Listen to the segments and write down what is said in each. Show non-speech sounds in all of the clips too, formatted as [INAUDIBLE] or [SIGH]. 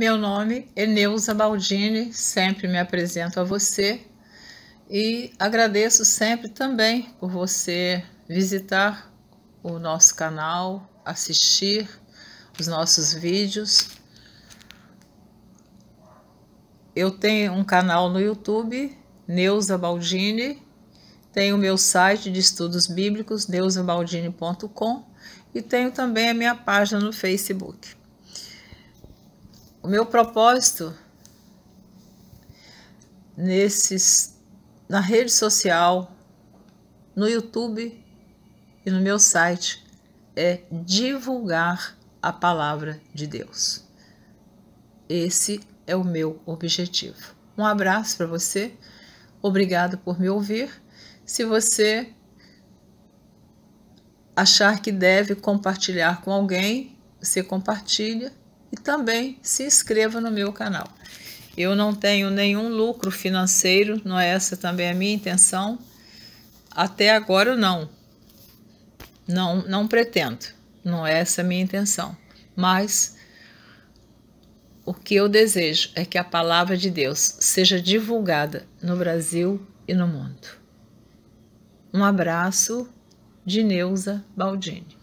Meu nome é Neuza Baldini, sempre me apresento a você e agradeço sempre também por você visitar o nosso canal, assistir os nossos vídeos. Eu tenho um canal no YouTube, Neuza Baldini, tenho o meu site de estudos bíblicos, neuzabaldini.com, e tenho também a minha página no Facebook o meu propósito nesses na rede social, no YouTube e no meu site é divulgar a palavra de Deus. Esse é o meu objetivo. Um abraço para você. Obrigado por me ouvir. Se você achar que deve compartilhar com alguém, você compartilha e também se inscreva no meu canal. Eu não tenho nenhum lucro financeiro, não é essa também a minha intenção. Até agora não. Não, não pretendo. Não é essa a minha intenção. Mas o que eu desejo é que a palavra de Deus seja divulgada no Brasil e no mundo. Um abraço de Neuza Baldini.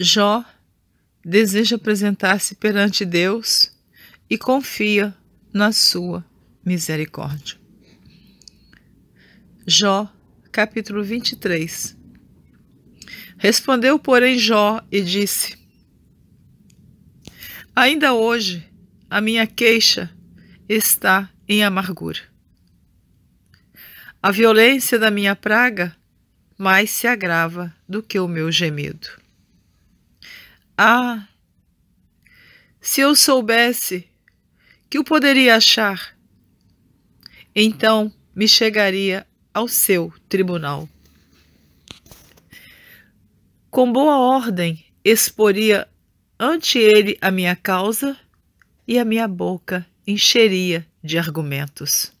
Jó deseja apresentar-se perante Deus e confia na sua misericórdia. Jó, capítulo 23. Respondeu, porém, Jó e disse: Ainda hoje a minha queixa está em amargura. A violência da minha praga mais se agrava do que o meu gemido. Ah! Se eu soubesse, que o poderia achar? Então me chegaria ao seu tribunal. Com boa ordem, exporia ante ele a minha causa e a minha boca encheria de argumentos.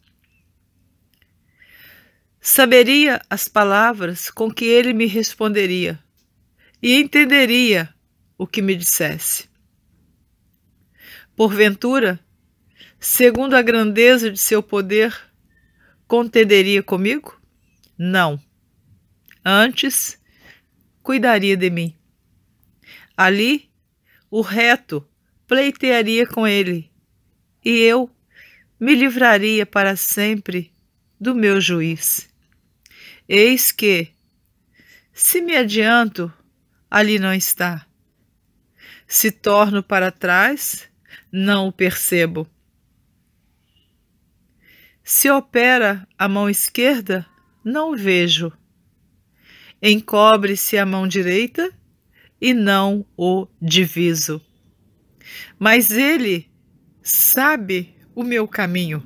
Saberia as palavras com que ele me responderia e entenderia o que me dissesse. Porventura, segundo a grandeza de seu poder, contenderia comigo? Não. Antes, cuidaria de mim. Ali, o reto pleitearia com ele, e eu me livraria para sempre do meu juiz. Eis que, se me adianto, ali não está. Se torno para trás, não o percebo. Se opera a mão esquerda, não o vejo. Encobre-se a mão direita e não o diviso. Mas ele sabe o meu caminho.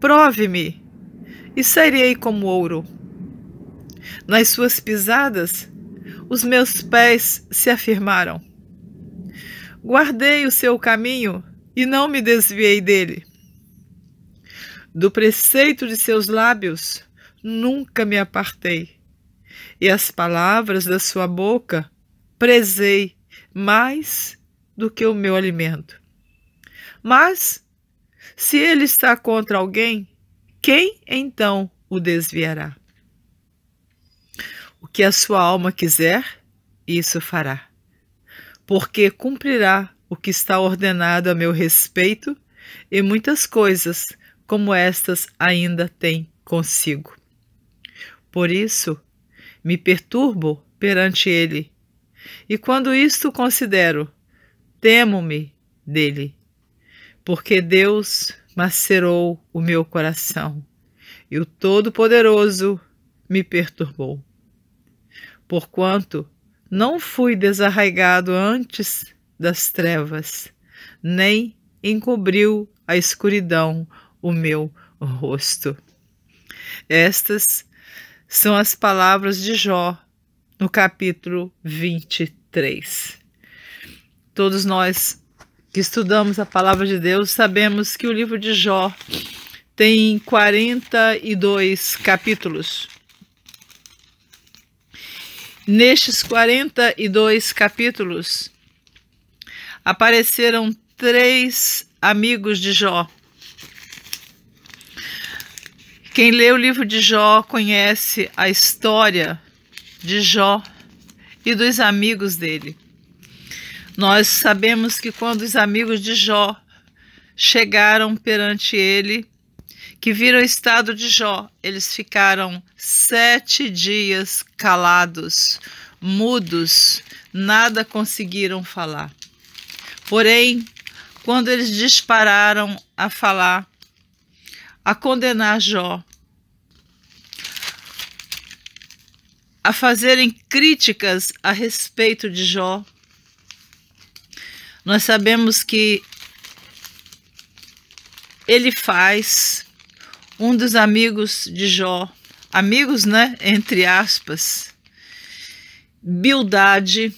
Prove-me e serei como ouro. Nas suas pisadas, os meus pés se afirmaram. Guardei o seu caminho e não me desviei dele. Do preceito de seus lábios nunca me apartei, e as palavras da sua boca prezei mais do que o meu alimento. Mas, se ele está contra alguém, quem então o desviará? O que a sua alma quiser, isso fará porque cumprirá o que está ordenado a meu respeito, e muitas coisas como estas ainda tem consigo. Por isso, me perturbo perante ele, e quando isto considero, temo-me dele, porque Deus macerou o meu coração, e o Todo-Poderoso me perturbou. Porquanto não fui desarraigado antes das trevas, nem encobriu a escuridão o meu rosto. Estas são as palavras de Jó no capítulo 23. Todos nós que estudamos a palavra de Deus sabemos que o livro de Jó tem 42 capítulos. Nestes 42 capítulos, apareceram três amigos de Jó. Quem lê o livro de Jó conhece a história de Jó e dos amigos dele. Nós sabemos que quando os amigos de Jó chegaram perante ele, que viram o estado de Jó. Eles ficaram sete dias calados, mudos, nada conseguiram falar. Porém, quando eles dispararam a falar, a condenar Jó, a fazerem críticas a respeito de Jó, nós sabemos que ele faz um dos amigos de Jó, amigos, né, entre aspas, Bildade,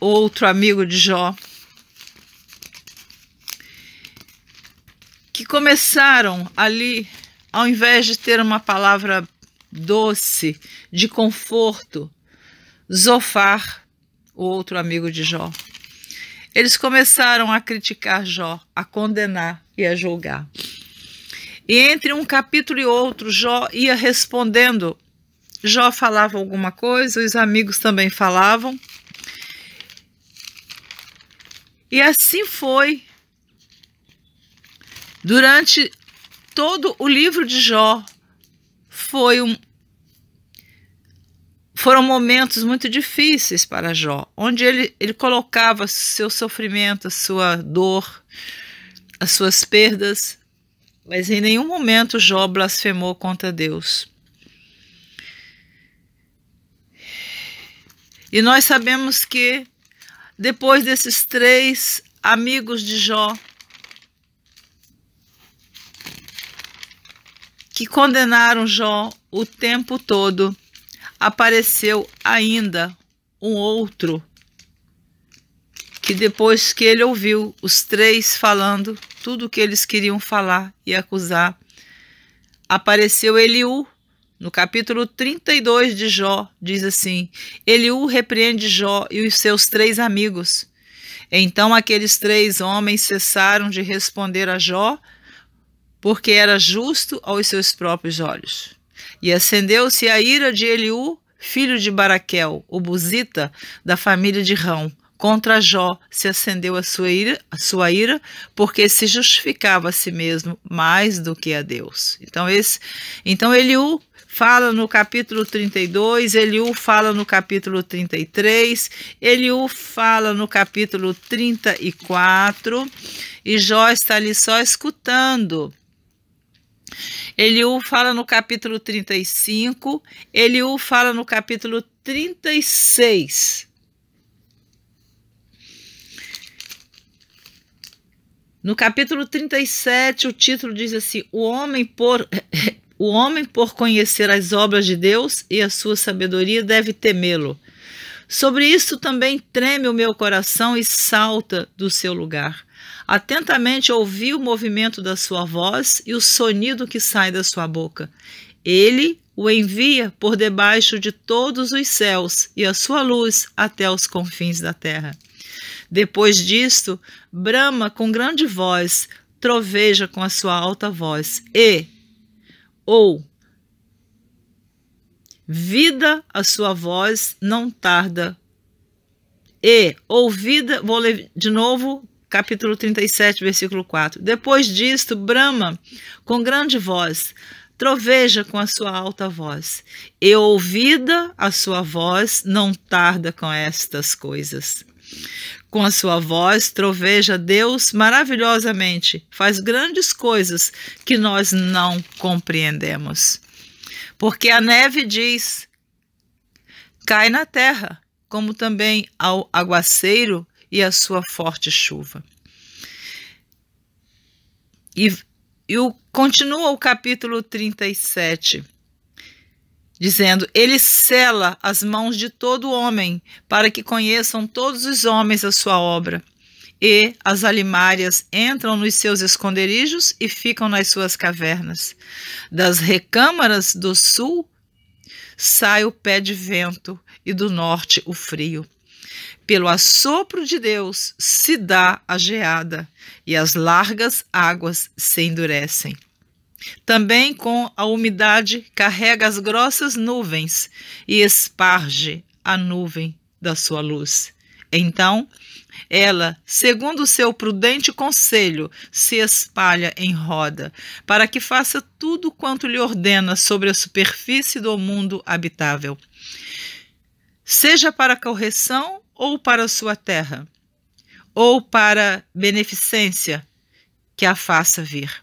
outro amigo de Jó, que começaram ali, ao invés de ter uma palavra doce, de conforto, Zofar, o outro amigo de Jó. Eles começaram a criticar Jó, a condenar e a julgar. E entre um capítulo e outro, Jó ia respondendo. Jó falava alguma coisa, os amigos também falavam. E assim foi durante todo o livro de Jó. Foi um, foram momentos muito difíceis para Jó, onde ele, ele colocava seu sofrimento, a sua dor, as suas perdas, mas em nenhum momento Jó blasfemou contra Deus. E nós sabemos que depois desses três amigos de Jó, que condenaram Jó o tempo todo, apareceu ainda um outro, que depois que ele ouviu os três falando, tudo o que eles queriam falar e acusar. Apareceu Eliú, no capítulo 32 de Jó, diz assim: Eliú repreende Jó e os seus três amigos. Então aqueles três homens cessaram de responder a Jó, porque era justo aos seus próprios olhos. E acendeu-se a ira de Eliú, filho de Baraquel, o buzita da família de Rão, Contra Jó se acendeu a sua, ira, a sua ira, porque se justificava a si mesmo mais do que a Deus. Então, esse, então fala no capítulo 32, ele fala no capítulo 33, ele fala no capítulo 34, e Jó está ali só escutando. Ele fala no capítulo 35, ele fala no capítulo 36. No capítulo 37, o título diz assim: O homem por [LAUGHS] o homem por conhecer as obras de Deus e a sua sabedoria deve temê-lo. Sobre isso também treme o meu coração e salta do seu lugar. Atentamente ouvi o movimento da sua voz e o sonido que sai da sua boca. Ele o envia por debaixo de todos os céus e a sua luz até os confins da terra. Depois disto, brama com grande voz, troveja com a sua alta voz, e, ou, vida a sua voz não tarda. E, ouvida, vou ler de novo, capítulo 37, versículo 4. Depois disto, brama com grande voz, troveja com a sua alta voz, e ouvida a sua voz, não tarda com estas coisas. Com a sua voz, troveja Deus maravilhosamente, faz grandes coisas que nós não compreendemos. Porque a neve diz: cai na terra, como também ao aguaceiro e a sua forte chuva. E, e o, continua o capítulo 37 dizendo: Ele cela as mãos de todo homem, para que conheçam todos os homens a sua obra. E as alimárias entram nos seus esconderijos e ficam nas suas cavernas. Das recâmaras do sul sai o pé de vento e do norte o frio. Pelo assopro de Deus se dá a geada e as largas águas se endurecem. Também com a umidade carrega as grossas nuvens e esparge a nuvem da sua luz. Então, ela, segundo o seu prudente conselho, se espalha em roda, para que faça tudo quanto lhe ordena sobre a superfície do mundo habitável, seja para correção ou para sua terra, ou para beneficência que a faça vir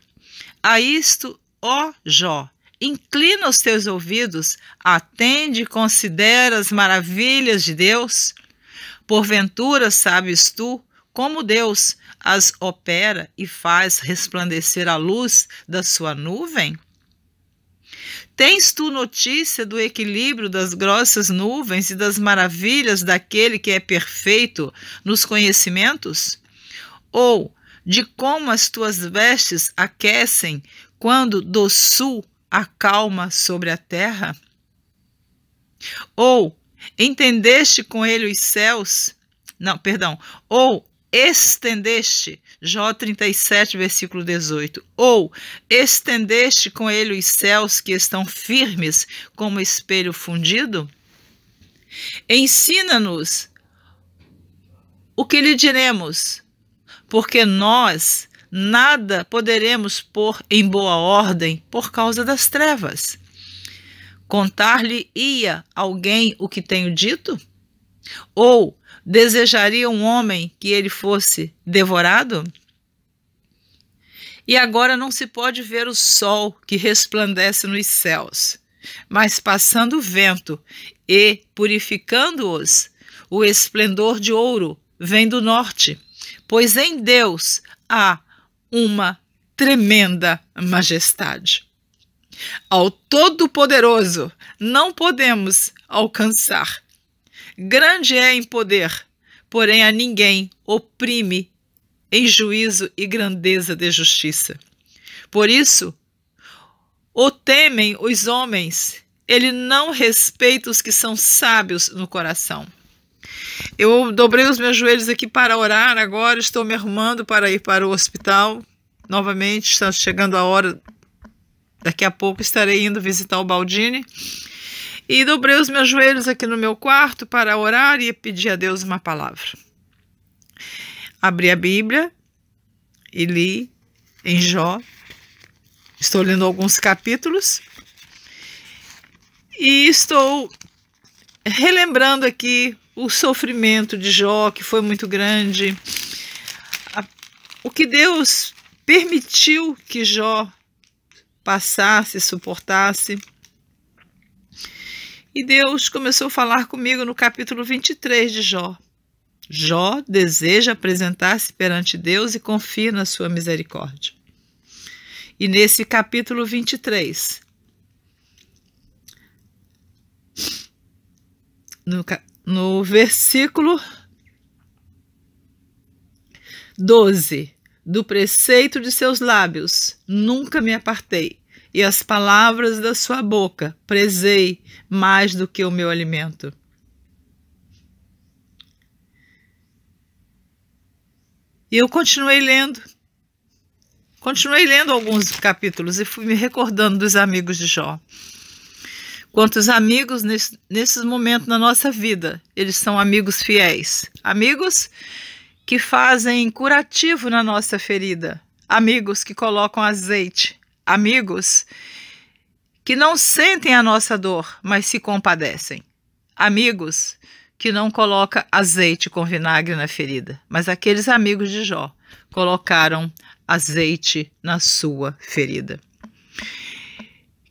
a isto, ó Jó. Inclina os teus ouvidos, atende e considera as maravilhas de Deus. Porventura sabes tu como Deus as opera e faz resplandecer a luz da sua nuvem? Tens tu notícia do equilíbrio das grossas nuvens e das maravilhas daquele que é perfeito nos conhecimentos? Ou de como as tuas vestes aquecem quando do sul acalma sobre a terra? Ou entendeste com ele os céus? Não, perdão. Ou estendeste, Jó 37, versículo 18. Ou estendeste com ele os céus que estão firmes como espelho fundido? Ensina-nos o que lhe diremos porque nós nada poderemos pôr em boa ordem por causa das trevas. Contar-lhe-ia alguém o que tenho dito? Ou desejaria um homem que ele fosse devorado? E agora não se pode ver o sol que resplandece nos céus, mas passando o vento e purificando-os, o esplendor de ouro vem do norte pois em Deus há uma tremenda majestade. Ao Todo-Poderoso não podemos alcançar. Grande é em poder, porém a ninguém oprime em juízo e grandeza de justiça. Por isso, o temem os homens, ele não respeita os que são sábios no coração. Eu dobrei os meus joelhos aqui para orar agora, estou me arrumando para ir para o hospital. Novamente, está chegando a hora. Daqui a pouco estarei indo visitar o Baldini. E dobrei os meus joelhos aqui no meu quarto para orar e pedir a Deus uma palavra. Abri a Bíblia e li em Jó. Estou lendo alguns capítulos. E estou relembrando aqui o sofrimento de Jó, que foi muito grande, o que Deus permitiu que Jó passasse, suportasse. E Deus começou a falar comigo no capítulo 23 de Jó. Jó deseja apresentar-se perante Deus e confia na sua misericórdia. E nesse capítulo 23, no, no versículo 12: Do preceito de seus lábios nunca me apartei, e as palavras da sua boca prezei mais do que o meu alimento. E eu continuei lendo. Continuei lendo alguns capítulos e fui me recordando dos amigos de Jó. Quantos amigos nesse, nesses momentos na nossa vida. Eles são amigos fiéis, amigos que fazem curativo na nossa ferida, amigos que colocam azeite, amigos que não sentem a nossa dor, mas se compadecem, amigos que não coloca azeite com vinagre na ferida, mas aqueles amigos de Jó colocaram azeite na sua ferida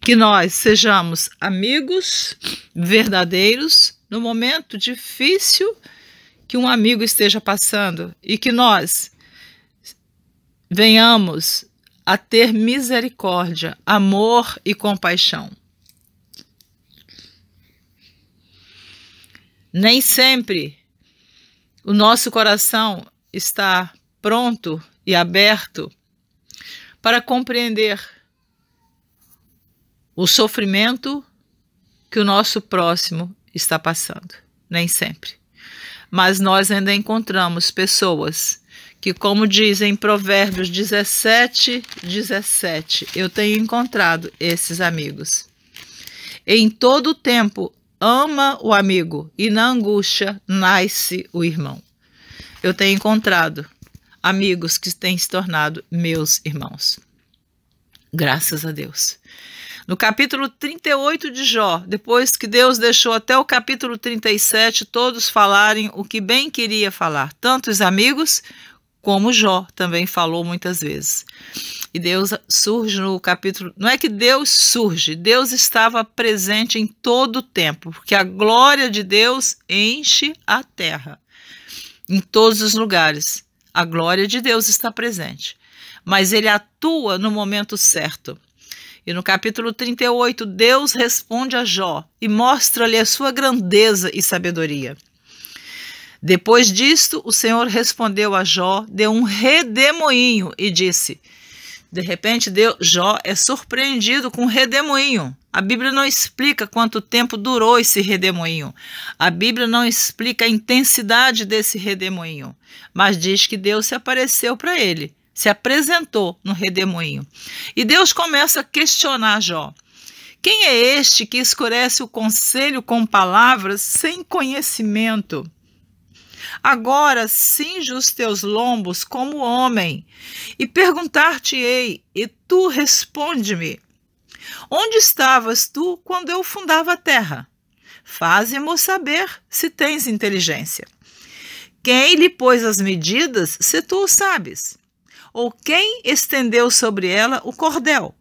que nós sejamos amigos verdadeiros no momento difícil que um amigo esteja passando e que nós venhamos a ter misericórdia, amor e compaixão. Nem sempre o nosso coração está pronto e aberto para compreender o sofrimento que o nosso próximo está passando, nem sempre. Mas nós ainda encontramos pessoas que, como dizem Provérbios 17, 17, eu tenho encontrado esses amigos. Em todo o tempo, ama o amigo, e na angústia nasce o irmão. Eu tenho encontrado amigos que têm se tornado meus irmãos. Graças a Deus. No capítulo 38 de Jó, depois que Deus deixou até o capítulo 37 todos falarem o que bem queria falar, tanto os amigos como Jó também falou muitas vezes. E Deus surge no capítulo. Não é que Deus surge, Deus estava presente em todo o tempo, porque a glória de Deus enche a terra, em todos os lugares. A glória de Deus está presente, mas ele atua no momento certo. E no capítulo 38, Deus responde a Jó e mostra-lhe a sua grandeza e sabedoria. Depois disto, o Senhor respondeu a Jó, deu um redemoinho e disse: de repente, Deus, Jó é surpreendido com um redemoinho. A Bíblia não explica quanto tempo durou esse redemoinho. A Bíblia não explica a intensidade desse redemoinho, mas diz que Deus se apareceu para ele se apresentou no redemoinho. E Deus começa a questionar Jó. Quem é este que escurece o conselho com palavras sem conhecimento? Agora cinge os teus lombos como homem, e perguntar-te-ei, e tu responde-me. Onde estavas tu quando eu fundava a terra? Faze-mo saber se tens inteligência. Quem lhe pôs as medidas, se tu o sabes? ou quem estendeu sobre ela o cordel,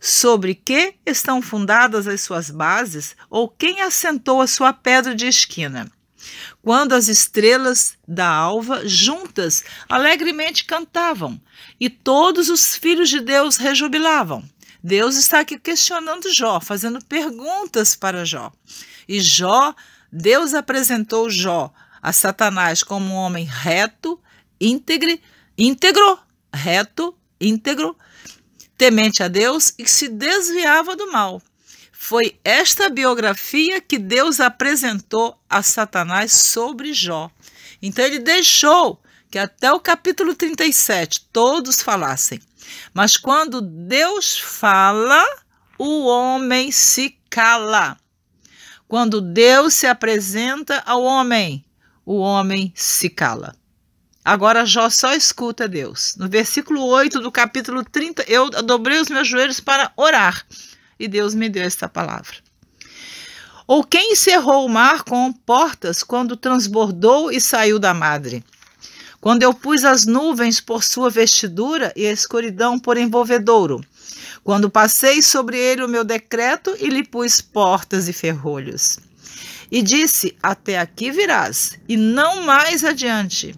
sobre que estão fundadas as suas bases, ou quem assentou a sua pedra de esquina. Quando as estrelas da alva juntas alegremente cantavam, e todos os filhos de Deus rejubilavam. Deus está aqui questionando Jó, fazendo perguntas para Jó. E Jó, Deus apresentou Jó a Satanás como um homem reto, íntegre, íntegro, reto, íntegro, temente a Deus e que se desviava do mal. Foi esta biografia que Deus apresentou a Satanás sobre Jó. Então ele deixou que até o capítulo 37 todos falassem. Mas quando Deus fala, o homem se cala. Quando Deus se apresenta ao homem, o homem se cala. Agora Jó só escuta Deus. No versículo 8 do capítulo 30, eu dobrei os meus joelhos para orar e Deus me deu esta palavra. Ou quem encerrou o mar com portas quando transbordou e saiu da madre? Quando eu pus as nuvens por sua vestidura e a escuridão por envolvedouro? Quando passei sobre ele o meu decreto e lhe pus portas e ferrolhos? E disse: Até aqui virás, e não mais adiante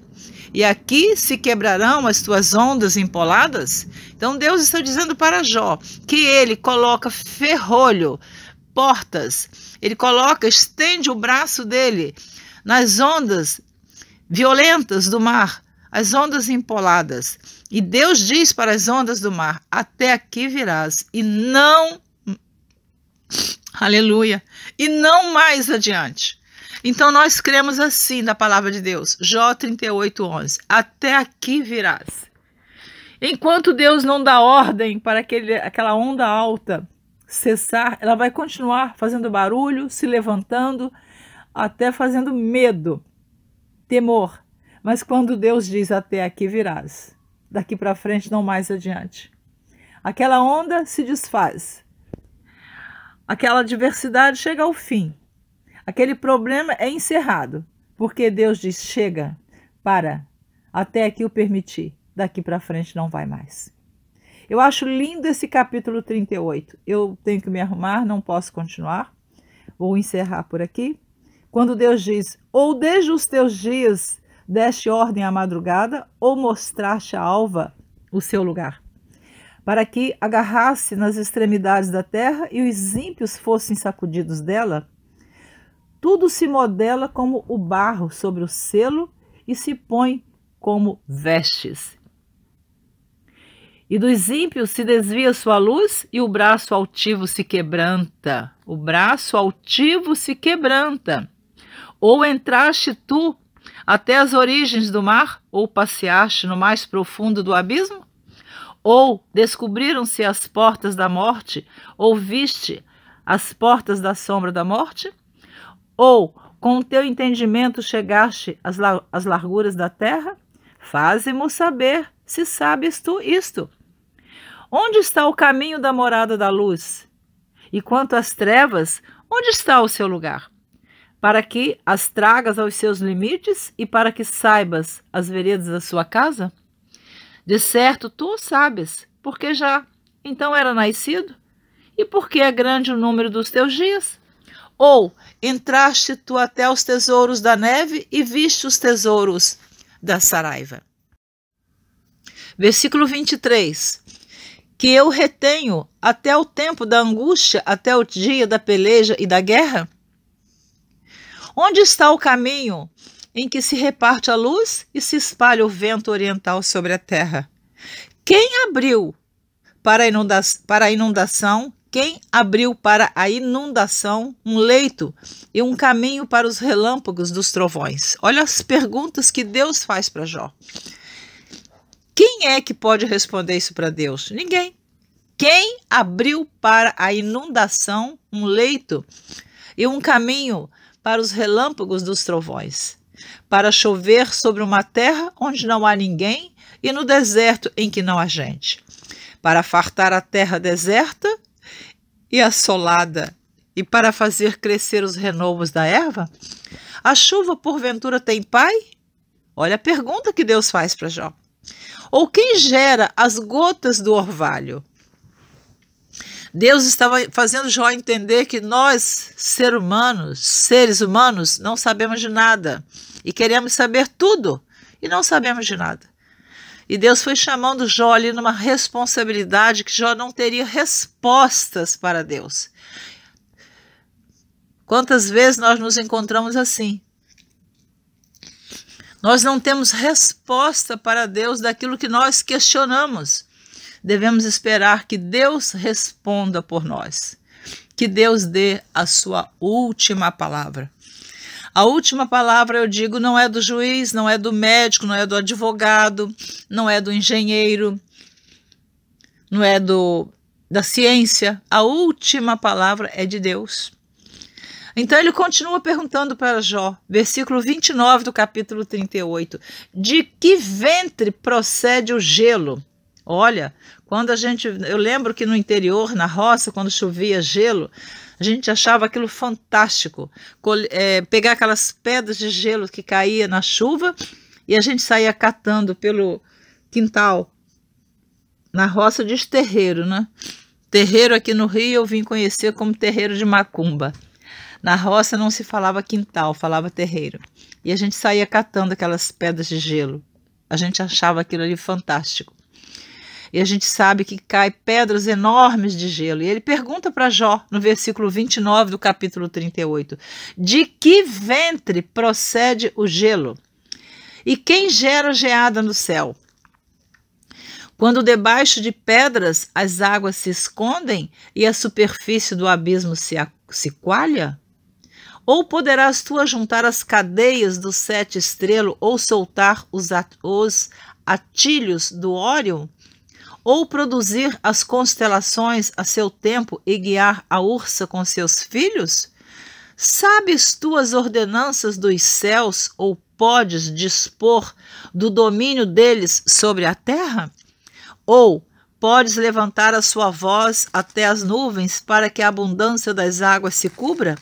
e aqui se quebrarão as tuas ondas empoladas? Então Deus está dizendo para Jó que ele coloca ferrolho, portas, ele coloca, estende o braço dele nas ondas violentas do mar, as ondas empoladas. E Deus diz para as ondas do mar: Até aqui virás, e não. Hum, aleluia! E não mais adiante. Então nós cremos assim na palavra de Deus. Jó 38, 11. Até aqui virás. Enquanto Deus não dá ordem para aquele, aquela onda alta cessar, ela vai continuar fazendo barulho, se levantando, até fazendo medo, temor. Mas quando Deus diz até aqui virás, daqui para frente não mais adiante. Aquela onda se desfaz. Aquela adversidade chega ao fim. Aquele problema é encerrado, porque Deus diz: chega, para, até aqui eu permiti, daqui para frente não vai mais. Eu acho lindo esse capítulo 38. Eu tenho que me arrumar, não posso continuar. Vou encerrar por aqui. Quando Deus diz: Ou desde os teus dias deste ordem à madrugada, ou mostraste à alva o seu lugar, para que agarrasse nas extremidades da terra e os ímpios fossem sacudidos dela, tudo se modela como o barro sobre o selo e se põe como vestes. E dos ímpios se desvia sua luz e o braço altivo se quebranta. O braço altivo se quebranta. Ou entraste tu até as origens do mar, ou passeaste no mais profundo do abismo? Ou descobriram-se as portas da morte, ou viste as portas da sombra da morte? Ou com o teu entendimento chegaste às, às larguras da terra? Faze-mo saber se sabes tu isto. Onde está o caminho da morada da luz? E quanto às trevas, onde está o seu lugar? Para que as tragas aos seus limites e para que saibas as veredas da sua casa? De certo, tu sabes, porque já então era nascido, e porque é grande o número dos teus dias. Ou entraste tu até os tesouros da neve e viste os tesouros da saraiva. Versículo 23. Que eu retenho até o tempo da angústia, até o dia da peleja e da guerra? Onde está o caminho em que se reparte a luz e se espalha o vento oriental sobre a terra? Quem abriu para a, para a inundação quem abriu para a inundação um leito e um caminho para os relâmpagos dos trovões? Olha as perguntas que Deus faz para Jó. Quem é que pode responder isso para Deus? Ninguém. Quem abriu para a inundação um leito e um caminho para os relâmpagos dos trovões? Para chover sobre uma terra onde não há ninguém e no deserto em que não há gente? Para fartar a terra deserta e assolada, e para fazer crescer os renovos da erva? A chuva, porventura, tem pai? Olha a pergunta que Deus faz para Jó. Ou quem gera as gotas do orvalho? Deus estava fazendo Jó entender que nós, ser humanos, seres humanos, não sabemos de nada e queremos saber tudo e não sabemos de nada. E Deus foi chamando Jó ali numa responsabilidade que Jó não teria respostas para Deus. Quantas vezes nós nos encontramos assim? Nós não temos resposta para Deus daquilo que nós questionamos. Devemos esperar que Deus responda por nós, que Deus dê a sua última palavra. A última palavra, eu digo, não é do juiz, não é do médico, não é do advogado, não é do engenheiro, não é do da ciência. A última palavra é de Deus. Então ele continua perguntando para Jó, versículo 29 do capítulo 38, de que ventre procede o gelo? Olha, quando a gente, eu lembro que no interior, na roça, quando chovia gelo, a gente achava aquilo fantástico. É, pegar aquelas pedras de gelo que caía na chuva e a gente saía catando pelo quintal, na roça diz terreiro, né? Terreiro aqui no Rio eu vim conhecer como terreiro de macumba. Na roça não se falava quintal, falava terreiro. E a gente saía catando aquelas pedras de gelo. A gente achava aquilo ali fantástico. E a gente sabe que cai pedras enormes de gelo. E ele pergunta para Jó, no versículo 29 do capítulo 38, de que ventre procede o gelo? E quem gera geada no céu? Quando debaixo de pedras as águas se escondem e a superfície do abismo se, se coalha? Ou poderás tu juntar as cadeias do sete estrelo ou soltar os, at os atilhos do Órion? ou produzir as constelações a seu tempo e guiar a ursa com seus filhos? Sabes tu as ordenanças dos céus ou podes dispor do domínio deles sobre a terra? Ou podes levantar a sua voz até as nuvens para que a abundância das águas se cubra?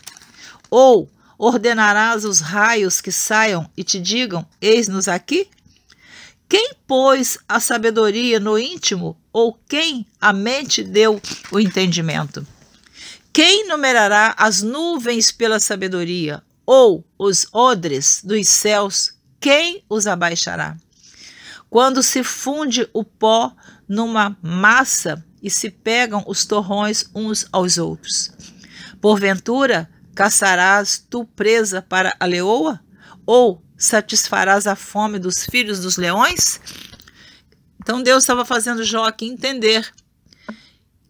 Ou ordenarás os raios que saiam e te digam: Eis-nos aqui? Quem pôs a sabedoria no íntimo ou quem a mente deu o entendimento? Quem numerará as nuvens pela sabedoria ou os odres dos céus? Quem os abaixará? Quando se funde o pó numa massa e se pegam os torrões uns aos outros. Porventura, caçarás tu presa para a leoa? Ou satisfarás a fome dos filhos dos leões? Então Deus estava fazendo Jó aqui entender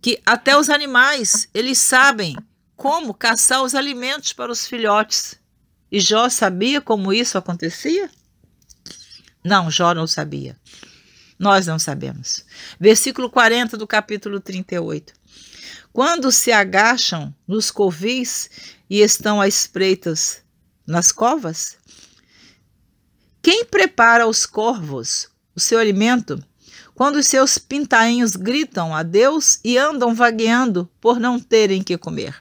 que até os animais, eles sabem como caçar os alimentos para os filhotes. E Jó sabia como isso acontecia? Não, Jó não sabia. Nós não sabemos. Versículo 40 do capítulo 38. Quando se agacham nos covis e estão à espreitas nas covas, quem prepara os corvos o seu alimento? Quando os seus pintainhos gritam a Deus e andam vagueando por não terem que comer.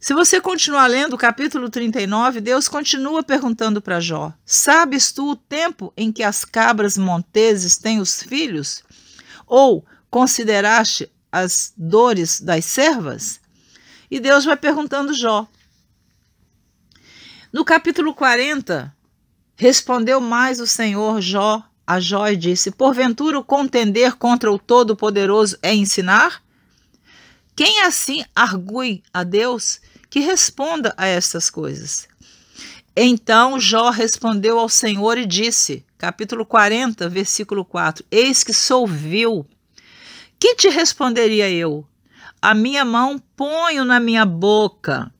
Se você continuar lendo o capítulo 39, Deus continua perguntando para Jó: Sabes tu o tempo em que as cabras monteses têm os filhos? Ou consideraste as dores das servas? E Deus vai perguntando Jó. No capítulo 40, Respondeu mais o Senhor Jó a Jó e disse: Porventura contender contra o Todo-Poderoso é ensinar? Quem assim argue a Deus que responda a estas coisas? Então Jó respondeu ao Senhor e disse, capítulo 40, versículo 4: Eis que sou viu Que te responderia eu? A minha mão ponho na minha boca.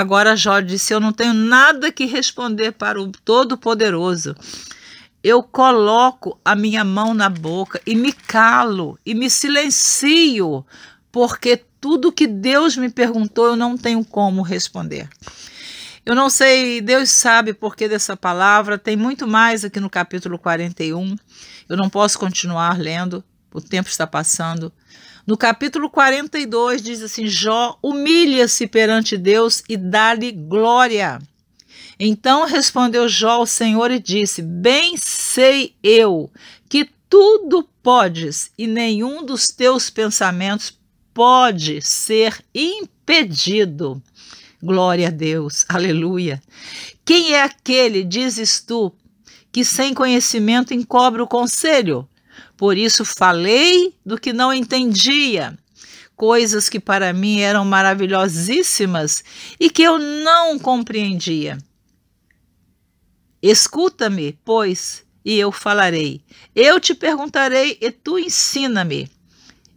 Agora Jó disse: Eu não tenho nada que responder para o Todo-Poderoso. Eu coloco a minha mão na boca e me calo e me silencio, porque tudo que Deus me perguntou eu não tenho como responder. Eu não sei, Deus sabe por que dessa palavra, tem muito mais aqui no capítulo 41. Eu não posso continuar lendo, o tempo está passando. No capítulo 42 diz assim: Jó humilha-se perante Deus e dá-lhe glória. Então respondeu Jó ao Senhor e disse: Bem sei eu que tudo podes e nenhum dos teus pensamentos pode ser impedido. Glória a Deus, aleluia. Quem é aquele, dizes tu, que sem conhecimento encobre o conselho? Por isso falei do que não entendia, coisas que para mim eram maravilhosíssimas e que eu não compreendia. Escuta-me, pois, e eu falarei. Eu te perguntarei e tu ensina-me.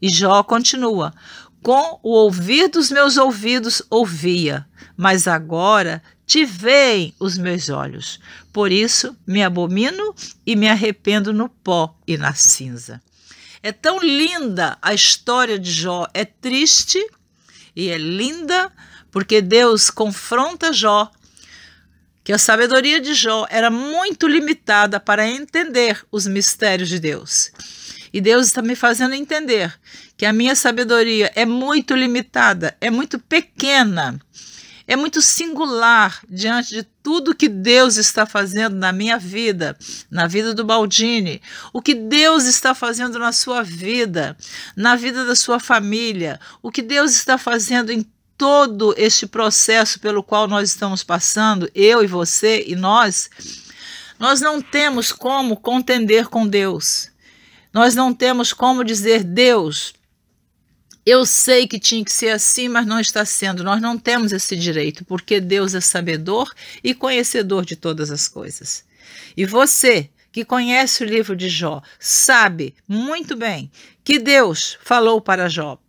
E Jó continua: Com o ouvir dos meus ouvidos ouvia, mas agora te veem os meus olhos. Por isso me abomino e me arrependo no pó e na cinza. É tão linda a história de Jó, é triste e é linda porque Deus confronta Jó que a sabedoria de Jó era muito limitada para entender os mistérios de Deus. E Deus está me fazendo entender que a minha sabedoria é muito limitada, é muito pequena é muito singular diante de tudo que Deus está fazendo na minha vida, na vida do Baldini, o que Deus está fazendo na sua vida, na vida da sua família, o que Deus está fazendo em todo este processo pelo qual nós estamos passando, eu e você e nós, nós não temos como contender com Deus. Nós não temos como dizer, Deus, eu sei que tinha que ser assim, mas não está sendo. Nós não temos esse direito, porque Deus é sabedor e conhecedor de todas as coisas. E você, que conhece o livro de Jó, sabe muito bem que Deus falou para Jó.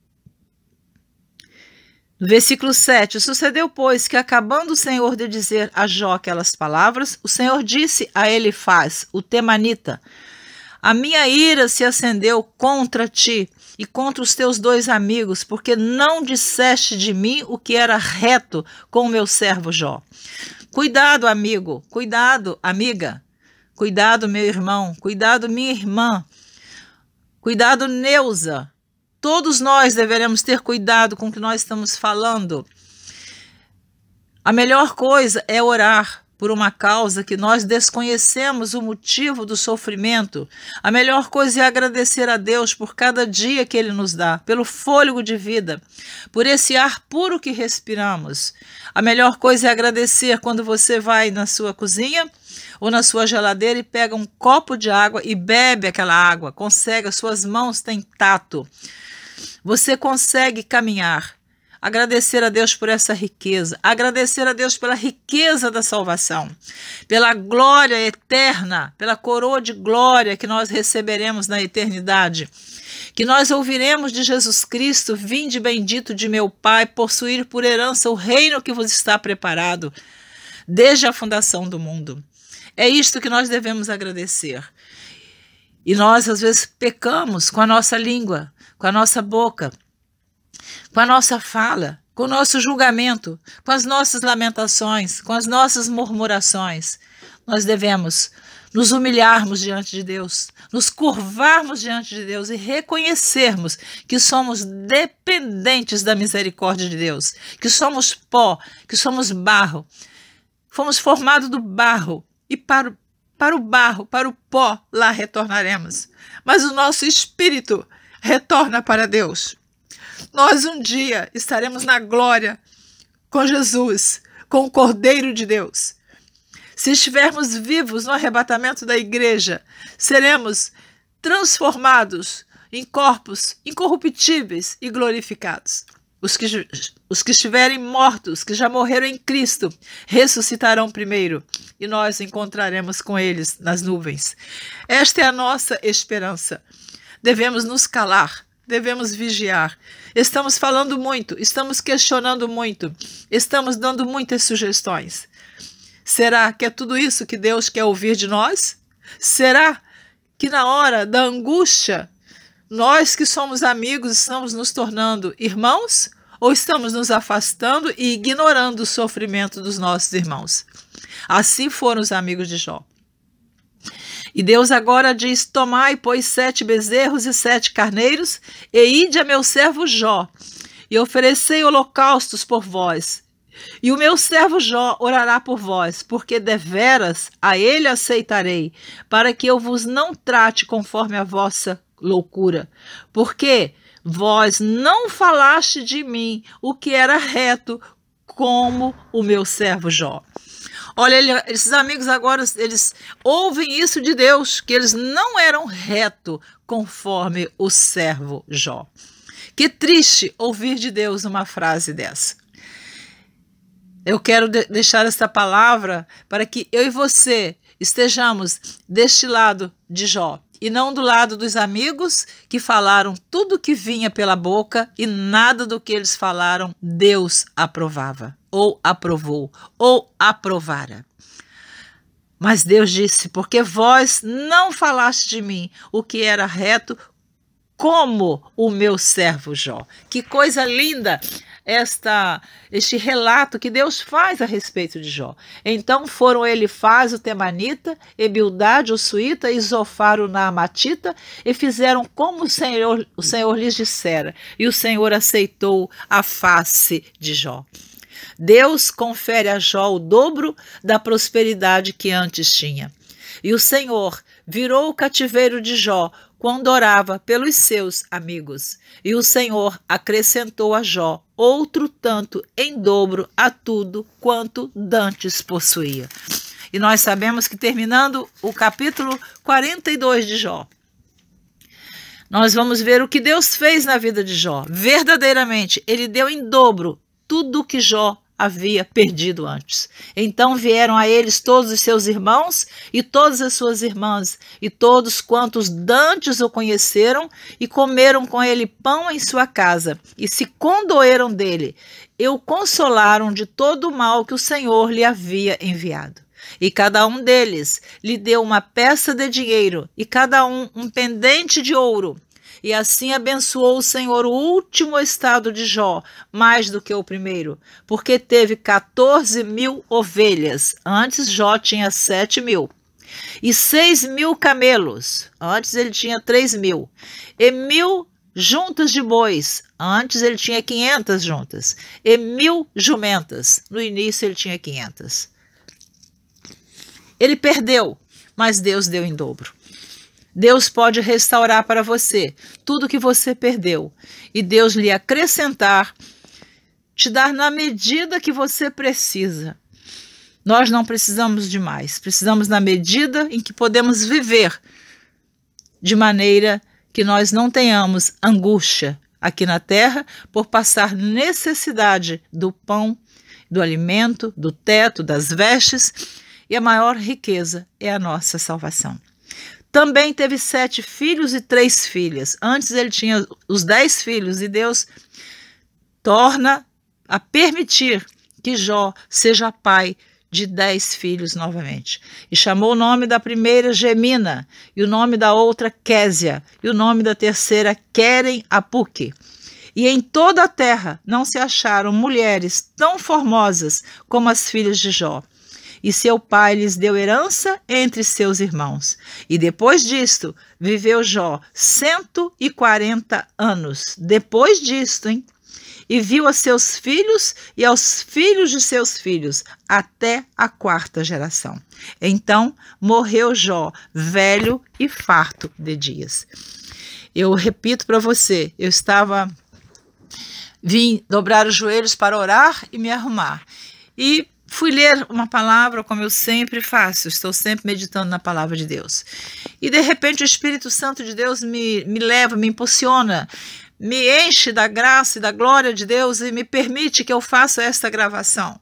versículo 7: Sucedeu, pois, que acabando o Senhor de dizer a Jó aquelas palavras, o Senhor disse a Elifaz, o temanita: A minha ira se acendeu contra ti e contra os teus dois amigos, porque não disseste de mim o que era reto com o meu servo Jó. Cuidado, amigo, cuidado, amiga, cuidado, meu irmão, cuidado, minha irmã, cuidado, Neuza. Todos nós deveremos ter cuidado com o que nós estamos falando. A melhor coisa é orar, por uma causa que nós desconhecemos o motivo do sofrimento, a melhor coisa é agradecer a Deus por cada dia que Ele nos dá, pelo fôlego de vida, por esse ar puro que respiramos. A melhor coisa é agradecer quando você vai na sua cozinha ou na sua geladeira e pega um copo de água e bebe aquela água, consegue, as suas mãos têm tato. Você consegue caminhar, Agradecer a Deus por essa riqueza, agradecer a Deus pela riqueza da salvação, pela glória eterna, pela coroa de glória que nós receberemos na eternidade. Que nós ouviremos de Jesus Cristo, vinde bendito de meu Pai, possuir por herança o reino que vos está preparado desde a fundação do mundo. É isto que nós devemos agradecer. E nós, às vezes, pecamos com a nossa língua, com a nossa boca, com a nossa fala, com o nosso julgamento, com as nossas lamentações, com as nossas murmurações. Nós devemos nos humilharmos diante de Deus, nos curvarmos diante de Deus e reconhecermos que somos dependentes da misericórdia de Deus, que somos pó, que somos barro. Fomos formados do barro e para o, para o barro, para o pó, lá retornaremos. Mas o nosso espírito retorna para Deus. Nós um dia estaremos na glória com Jesus, com o Cordeiro de Deus. Se estivermos vivos no arrebatamento da igreja, seremos transformados em corpos incorruptíveis e glorificados. Os que, os que estiverem mortos, que já morreram em Cristo, ressuscitarão primeiro e nós encontraremos com eles nas nuvens. Esta é a nossa esperança. Devemos nos calar devemos vigiar. Estamos falando muito, estamos questionando muito, estamos dando muitas sugestões. Será que é tudo isso que Deus quer ouvir de nós? Será que na hora da angústia, nós que somos amigos estamos nos tornando irmãos? Ou estamos nos afastando e ignorando o sofrimento dos nossos irmãos? Assim foram os amigos de Jó. E Deus agora diz: Tomai, pois, sete bezerros e sete carneiros, e ide a meu servo Jó, e oferecei holocaustos por vós. E o meu servo Jó orará por vós, porque deveras a ele aceitarei, para que eu vos não trate conforme a vossa loucura. Porque vós não falaste de mim o que era reto, como o meu servo Jó. Olha, ele, esses amigos agora, eles ouvem isso de Deus, que eles não eram reto conforme o servo Jó. Que triste ouvir de Deus uma frase dessa. Eu quero de deixar esta palavra para que eu e você estejamos deste lado de Jó e não do lado dos amigos que falaram tudo que vinha pela boca e nada do que eles falaram Deus aprovava ou aprovou, ou aprovara. Mas Deus disse: Porque vós não falaste de mim o que era reto, como o meu servo Jó. Que coisa linda! esta este relato que Deus faz a respeito de Jó. Então foram Elefaz o temanita, Ebildade o suíta e Zofar o naamatita e fizeram como o Senhor, o Senhor lhes dissera, e o Senhor aceitou a face de Jó. Deus confere a Jó o dobro da prosperidade que antes tinha. E o Senhor virou o cativeiro de Jó quando orava pelos seus amigos. E o Senhor acrescentou a Jó outro tanto em dobro a tudo quanto Dantes possuía. E nós sabemos que terminando o capítulo 42 de Jó, nós vamos ver o que Deus fez na vida de Jó. Verdadeiramente, ele deu em dobro tudo o que Jó havia perdido antes. Então vieram a eles todos os seus irmãos e todas as suas irmãs, e todos quantos dantes o conheceram, e comeram com ele pão em sua casa, e se condoeram dele, e o consolaram de todo o mal que o Senhor lhe havia enviado. E cada um deles lhe deu uma peça de dinheiro, e cada um um pendente de ouro, e assim abençoou o Senhor o último estado de Jó, mais do que o primeiro, porque teve 14 mil ovelhas. Antes Jó tinha 7 mil. E 6 mil camelos. Antes ele tinha 3 mil. E mil juntas de bois. Antes ele tinha 500 juntas. E mil jumentas. No início ele tinha 500. Ele perdeu, mas Deus deu em dobro. Deus pode restaurar para você tudo que você perdeu e Deus lhe acrescentar, te dar na medida que você precisa. Nós não precisamos de mais, precisamos na medida em que podemos viver, de maneira que nós não tenhamos angústia aqui na terra por passar necessidade do pão, do alimento, do teto, das vestes, e a maior riqueza é a nossa salvação. Também teve sete filhos e três filhas. Antes ele tinha os dez filhos e Deus torna a permitir que Jó seja pai de dez filhos novamente. E chamou o nome da primeira Gemina, e o nome da outra Késia, e o nome da terceira Querem Apuque. E em toda a terra não se acharam mulheres tão formosas como as filhas de Jó e seu pai lhes deu herança entre seus irmãos. E depois disto, viveu Jó 140 anos. Depois disto, hein? E viu a seus filhos e aos filhos de seus filhos, até a quarta geração. Então morreu Jó, velho e farto de dias. Eu repito para você, eu estava vim dobrar os joelhos para orar e me arrumar. E fui ler uma palavra como eu sempre faço, estou sempre meditando na palavra de Deus. E de repente o Espírito Santo de Deus me, me leva, me impulsiona, me enche da graça e da glória de Deus e me permite que eu faça esta gravação.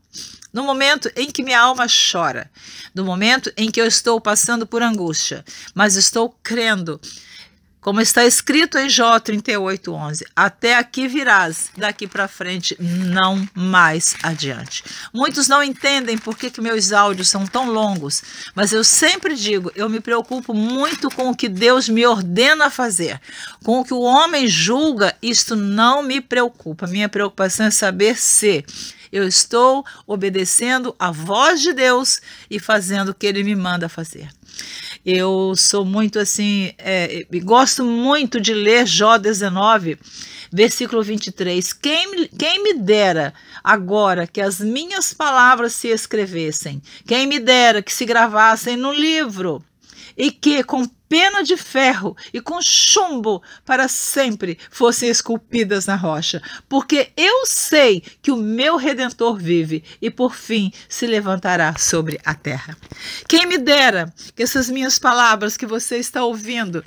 No momento em que minha alma chora, no momento em que eu estou passando por angústia, mas estou crendo como está escrito em Jó 38:11, até aqui virás, daqui para frente não mais adiante. Muitos não entendem por que, que meus áudios são tão longos, mas eu sempre digo, eu me preocupo muito com o que Deus me ordena fazer, com o que o homem julga, isto não me preocupa. Minha preocupação é saber se eu estou obedecendo à voz de Deus e fazendo o que ele me manda fazer. Eu sou muito assim, é, gosto muito de ler Jó 19, versículo 23. Quem, quem me dera agora que as minhas palavras se escrevessem, quem me dera que se gravassem no livro e que com pena de ferro e com chumbo para sempre fossem esculpidas na rocha, porque eu sei que o meu redentor vive e por fim se levantará sobre a terra. Quem me dera que essas minhas palavras que você está ouvindo,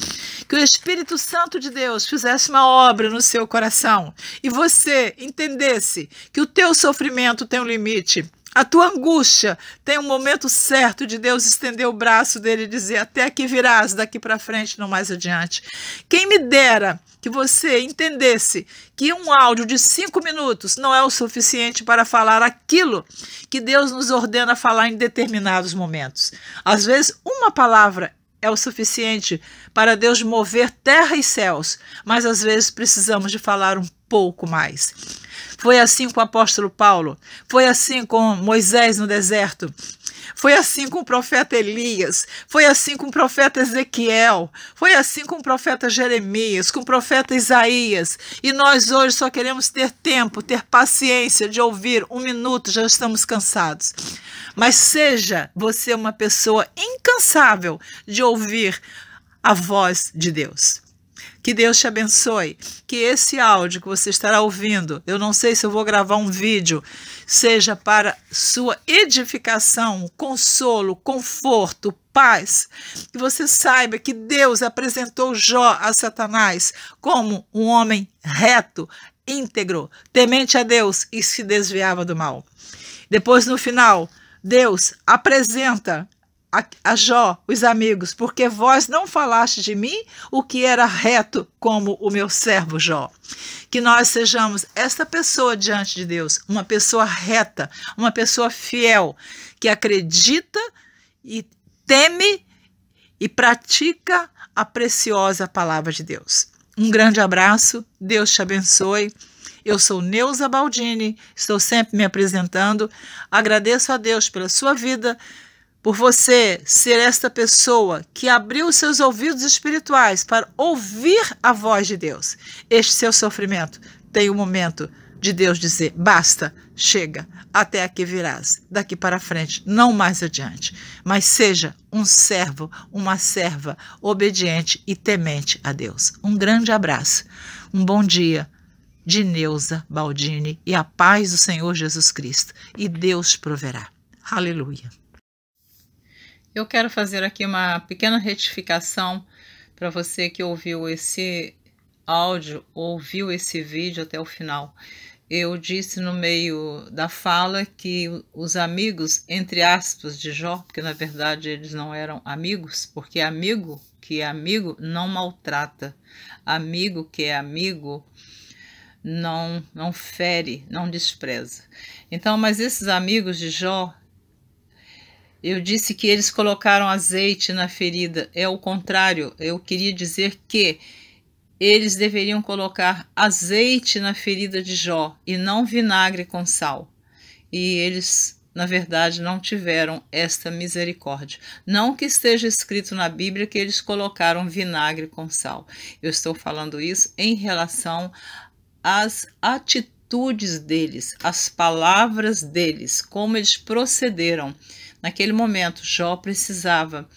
que o Espírito Santo de Deus fizesse uma obra no seu coração e você entendesse que o teu sofrimento tem um limite a tua angústia tem um momento certo de Deus estender o braço dele e dizer: Até aqui virás, daqui para frente, não mais adiante. Quem me dera que você entendesse que um áudio de cinco minutos não é o suficiente para falar aquilo que Deus nos ordena falar em determinados momentos. Às vezes, uma palavra é o suficiente para Deus mover terra e céus, mas às vezes precisamos de falar um pouco mais. Foi assim com o apóstolo Paulo, foi assim com Moisés no deserto, foi assim com o profeta Elias, foi assim com o profeta Ezequiel, foi assim com o profeta Jeremias, com o profeta Isaías. E nós hoje só queremos ter tempo, ter paciência de ouvir um minuto, já estamos cansados. Mas seja você uma pessoa incansável de ouvir a voz de Deus. Que Deus te abençoe. Que esse áudio que você estará ouvindo, eu não sei se eu vou gravar um vídeo, seja para sua edificação, consolo, conforto, paz. Que você saiba que Deus apresentou Jó a Satanás como um homem reto, íntegro, temente a Deus e se desviava do mal. Depois, no final, Deus apresenta a, a Jó, os amigos, porque vós não falaste de mim o que era reto, como o meu servo Jó. Que nós sejamos esta pessoa diante de Deus, uma pessoa reta, uma pessoa fiel, que acredita e teme e pratica a preciosa palavra de Deus. Um grande abraço, Deus te abençoe. Eu sou Neuza Baldini, estou sempre me apresentando. Agradeço a Deus pela sua vida, por você ser esta pessoa que abriu os seus ouvidos espirituais para ouvir a voz de Deus. Este seu sofrimento tem o um momento de Deus dizer: basta, chega, até aqui virás, daqui para frente, não mais adiante. Mas seja um servo, uma serva obediente e temente a Deus. Um grande abraço, um bom dia de Neuza Baldini e a paz do Senhor Jesus Cristo. E Deus proverá. Aleluia. Eu quero fazer aqui uma pequena retificação para você que ouviu esse áudio, ouviu esse vídeo até o final. Eu disse no meio da fala que os amigos, entre aspas, de Jó, porque na verdade eles não eram amigos, porque amigo que é amigo não maltrata, amigo que é amigo não, não fere, não despreza. Então, mas esses amigos de Jó eu disse que eles colocaram azeite na ferida. É o contrário. Eu queria dizer que eles deveriam colocar azeite na ferida de Jó e não vinagre com sal. E eles, na verdade, não tiveram esta misericórdia. Não que esteja escrito na Bíblia que eles colocaram vinagre com sal. Eu estou falando isso em relação às atitudes deles, às palavras deles, como eles procederam Naquele momento, Jó precisava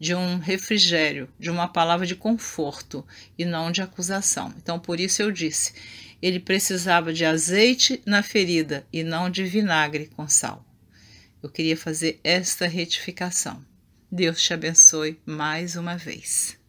de um refrigério, de uma palavra de conforto e não de acusação. Então, por isso eu disse: ele precisava de azeite na ferida e não de vinagre com sal. Eu queria fazer esta retificação. Deus te abençoe mais uma vez.